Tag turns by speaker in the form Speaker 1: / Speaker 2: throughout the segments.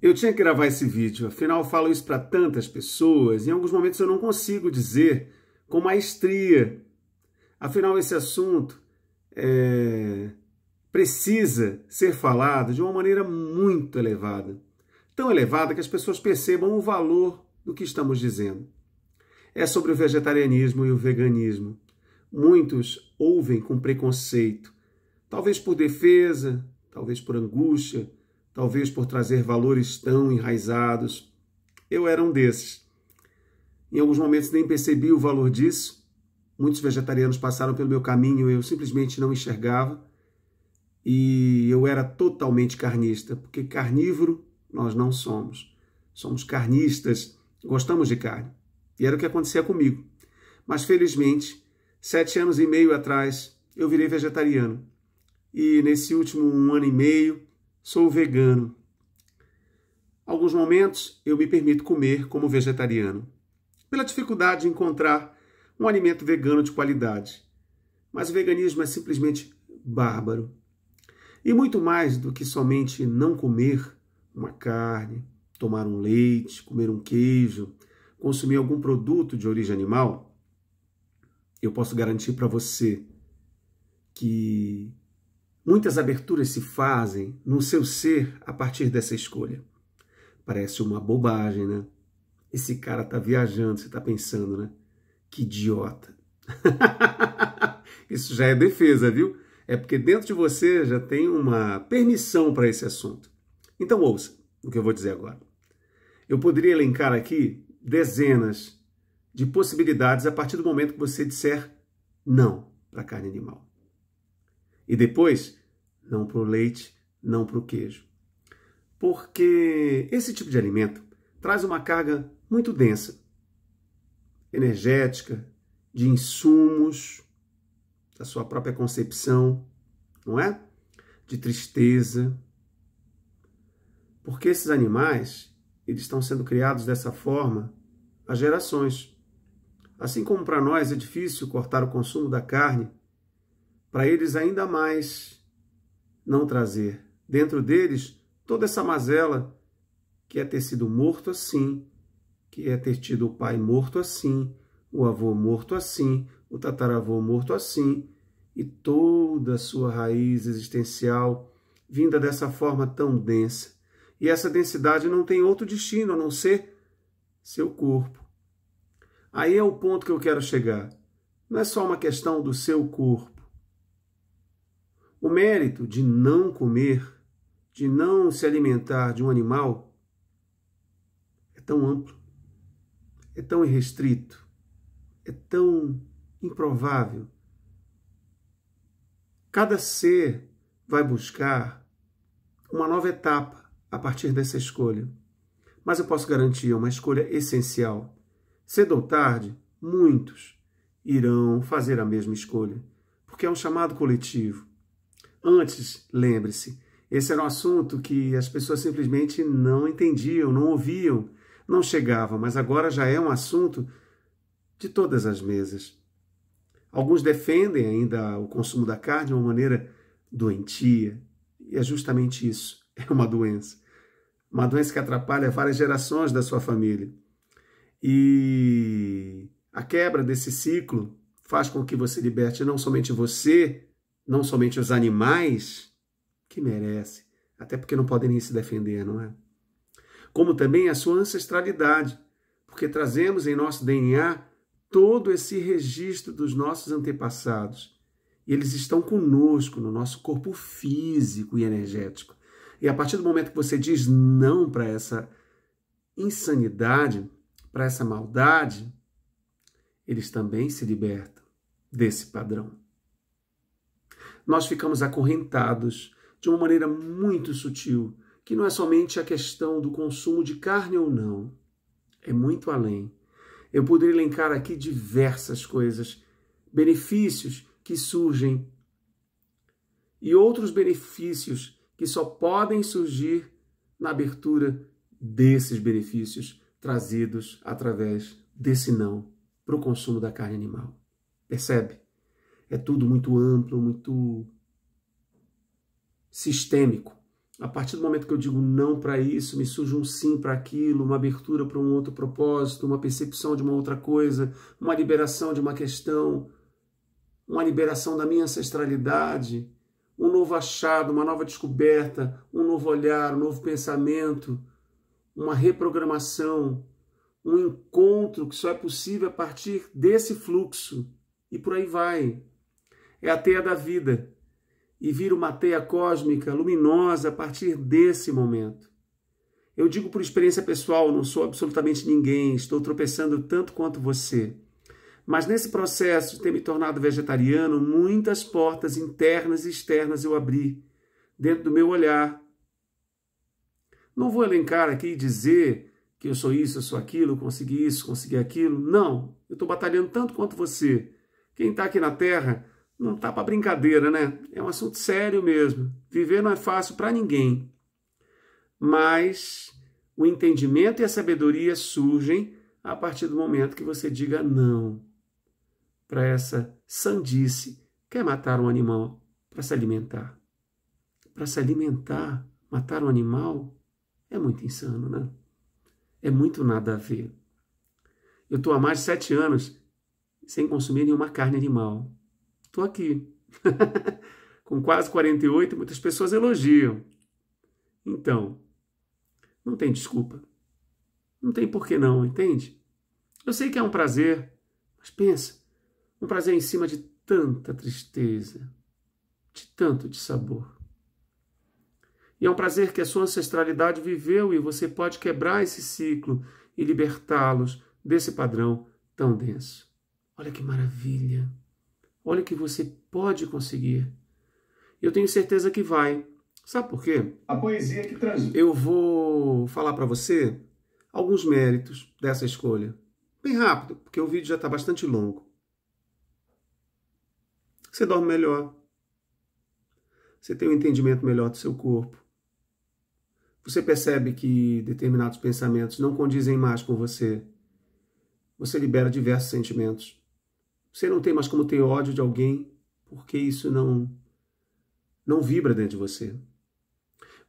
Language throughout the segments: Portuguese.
Speaker 1: Eu tinha que gravar esse vídeo, afinal eu falo isso para tantas pessoas, em alguns momentos eu não consigo dizer com maestria. Afinal, esse assunto é, precisa ser falado de uma maneira muito elevada. Tão elevada que as pessoas percebam o valor do que estamos dizendo. É sobre o vegetarianismo e o veganismo. Muitos ouvem com preconceito, talvez por defesa, talvez por angústia, talvez por trazer valores tão enraizados. Eu era um desses. Em alguns momentos nem percebi o valor disso. Muitos vegetarianos passaram pelo meu caminho, e eu simplesmente não enxergava. E eu era totalmente carnista, porque carnívoro nós não somos. Somos carnistas, gostamos de carne. E era o que acontecia comigo. Mas felizmente, sete anos e meio atrás, eu virei vegetariano. E nesse último um ano e meio, Sou vegano. Alguns momentos eu me permito comer como vegetariano, pela dificuldade de encontrar um alimento vegano de qualidade. Mas o veganismo é simplesmente bárbaro. E muito mais do que somente não comer uma carne, tomar um leite, comer um queijo, consumir algum produto de origem animal, eu posso garantir para você que Muitas aberturas se fazem no seu ser a partir dessa escolha. Parece uma bobagem, né? Esse cara tá viajando, você tá pensando, né? Que idiota. Isso já é defesa, viu? É porque dentro de você já tem uma permissão para esse assunto. Então ouça o que eu vou dizer agora. Eu poderia elencar aqui dezenas de possibilidades a partir do momento que você disser não para a carne animal. E depois, não para o leite, não para o queijo. Porque esse tipo de alimento traz uma carga muito densa, energética, de insumos, da sua própria concepção, não é? De tristeza. Porque esses animais, eles estão sendo criados dessa forma há gerações. Assim como para nós é difícil cortar o consumo da carne para eles ainda mais não trazer dentro deles toda essa mazela que é ter sido morto assim, que é ter tido o pai morto assim, o avô morto assim, o tataravô morto assim, e toda a sua raiz existencial vinda dessa forma tão densa. E essa densidade não tem outro destino a não ser seu corpo. Aí é o ponto que eu quero chegar. Não é só uma questão do seu corpo, o mérito de não comer, de não se alimentar de um animal, é tão amplo, é tão irrestrito, é tão improvável. Cada ser vai buscar uma nova etapa a partir dessa escolha. Mas eu posso garantir é uma escolha essencial. Cedo ou tarde, muitos irão fazer a mesma escolha, porque é um chamado coletivo. Antes, lembre-se, esse era um assunto que as pessoas simplesmente não entendiam, não ouviam, não chegavam, mas agora já é um assunto de todas as mesas. Alguns defendem ainda o consumo da carne de uma maneira doentia, e é justamente isso, é uma doença. Uma doença que atrapalha várias gerações da sua família. E a quebra desse ciclo faz com que você liberte não somente você, não somente os animais que merece, até porque não podem nem se defender, não é? Como também a sua ancestralidade, porque trazemos em nosso DNA todo esse registro dos nossos antepassados. E eles estão conosco no nosso corpo físico e energético. E a partir do momento que você diz não para essa insanidade, para essa maldade, eles também se libertam desse padrão nós ficamos acorrentados de uma maneira muito sutil, que não é somente a questão do consumo de carne ou não, é muito além. Eu poderia elencar aqui diversas coisas, benefícios que surgem e outros benefícios que só podem surgir na abertura desses benefícios trazidos através desse não para o consumo da carne animal. Percebe? é tudo muito amplo, muito sistêmico. A partir do momento que eu digo não para isso, me surge um sim para aquilo, uma abertura para um outro propósito, uma percepção de uma outra coisa, uma liberação de uma questão, uma liberação da minha ancestralidade, um novo achado, uma nova descoberta, um novo olhar, um novo pensamento, uma reprogramação, um encontro que só é possível a partir desse fluxo. E por aí vai é a teia da vida e vira uma teia cósmica luminosa a partir desse momento. Eu digo por experiência pessoal, não sou absolutamente ninguém, estou tropeçando tanto quanto você. Mas nesse processo de ter me tornado vegetariano, muitas portas internas e externas eu abri, dentro do meu olhar. Não vou elencar aqui e dizer que eu sou isso, eu sou aquilo, consegui isso, consegui aquilo. Não, eu estou batalhando tanto quanto você. Quem está aqui na Terra não tá para brincadeira, né? É um assunto sério mesmo. Viver não é fácil para ninguém. Mas o entendimento e a sabedoria surgem a partir do momento que você diga não para essa sandice quer matar um animal para se alimentar. Para se alimentar, matar um animal é muito insano, né? É muito nada a ver. Eu estou há mais de sete anos sem consumir nenhuma carne animal. Estou aqui. Com quase 48, muitas pessoas elogiam. Então, não tem desculpa. Não tem por que não, entende? Eu sei que é um prazer, mas pensa, um prazer em cima de tanta tristeza, de tanto dissabor. E é um prazer que a sua ancestralidade viveu e você pode quebrar esse ciclo e libertá-los desse padrão tão denso. Olha que maravilha! Olha que você pode conseguir. Eu tenho certeza que vai. Sabe por quê? A poesia que traz. Eu vou falar para você alguns méritos dessa escolha. Bem rápido, porque o vídeo já está bastante longo. Você dorme melhor. Você tem um entendimento melhor do seu corpo. Você percebe que determinados pensamentos não condizem mais com você. Você libera diversos sentimentos. Você não tem mais como ter ódio de alguém porque isso não não vibra dentro de você.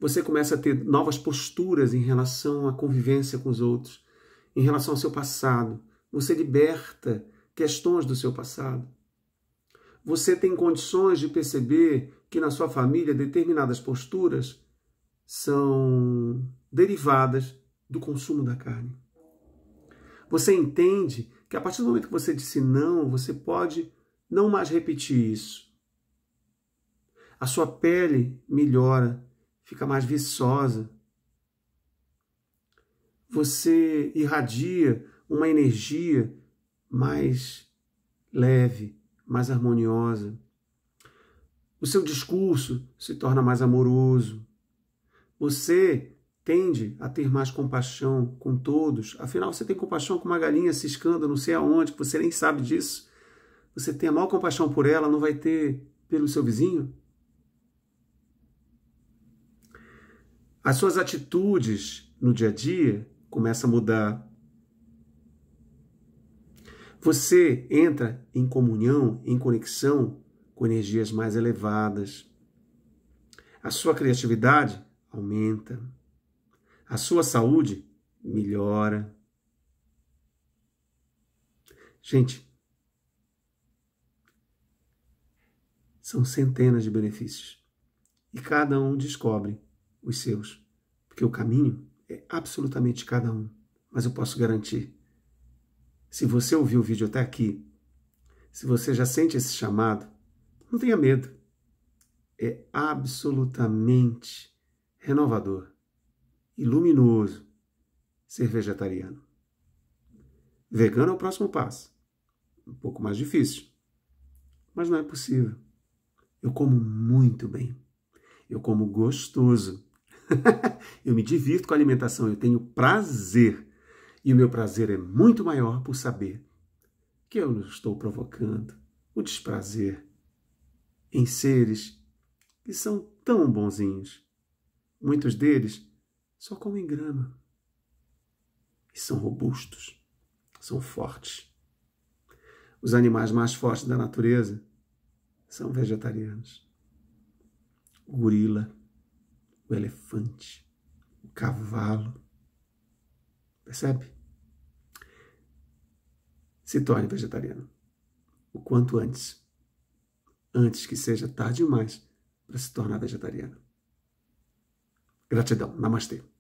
Speaker 1: Você começa a ter novas posturas em relação à convivência com os outros, em relação ao seu passado. Você liberta questões do seu passado. Você tem condições de perceber que na sua família determinadas posturas são derivadas do consumo da carne. Você entende que a partir do momento que você disse não, você pode não mais repetir isso. A sua pele melhora, fica mais viçosa. Você irradia uma energia mais leve, mais harmoniosa. O seu discurso se torna mais amoroso. Você tende a ter mais compaixão com todos. Afinal, você tem compaixão com uma galinha ciscando não sei aonde, que você nem sabe disso. Você tem a maior compaixão por ela, não vai ter pelo seu vizinho? As suas atitudes no dia a dia começam a mudar. Você entra em comunhão, em conexão com energias mais elevadas. A sua criatividade aumenta. A sua saúde melhora. Gente, são centenas de benefícios e cada um descobre os seus, porque o caminho é absolutamente cada um. Mas eu posso garantir: se você ouviu o vídeo até aqui, se você já sente esse chamado, não tenha medo. É absolutamente renovador e luminoso ser vegetariano. Vegano é o próximo passo. Um pouco mais difícil. Mas não é possível. Eu como muito bem. Eu como gostoso. eu me divirto com a alimentação, eu tenho prazer. E o meu prazer é muito maior por saber que eu não estou provocando o desprazer em seres que são tão bonzinhos. Muitos deles só comem grama. E são robustos, são fortes. Os animais mais fortes da natureza são vegetarianos. O gorila, o elefante, o cavalo. Percebe? Se torne vegetariano. O quanto antes. Antes que seja tarde demais para se tornar vegetariano. g r a t i l d o Namastê.